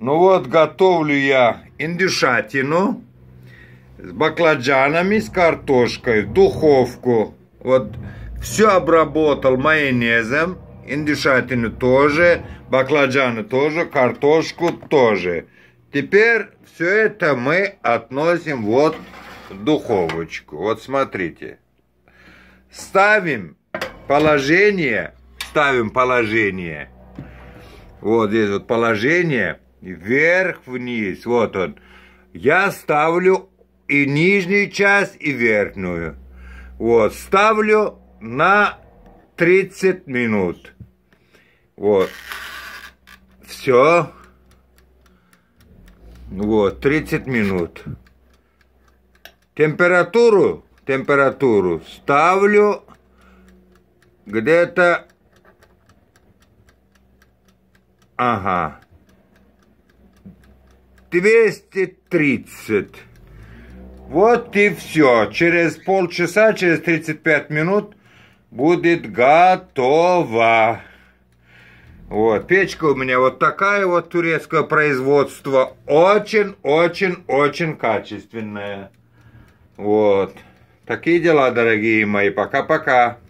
Ну вот, готовлю я индюшатину с баклажанами, с картошкой, в духовку. Вот все обработал майонезом, индюшатину тоже, баклажаны тоже, картошку тоже. Теперь все это мы относим вот в духовочку. Вот смотрите. Ставим положение, ставим положение. Вот здесь вот положение Вверх-вниз, вот он. Я ставлю и нижнюю часть, и верхнюю. Вот, ставлю на 30 минут. Вот. Все. Вот, 30 минут. Температуру, температуру ставлю где-то... Ага. 230. Вот и все. Через полчаса, через 35 минут будет готово. Вот, печка у меня вот такая вот турецкое производство. Очень-очень-очень качественная. Вот. Такие дела, дорогие мои. Пока-пока.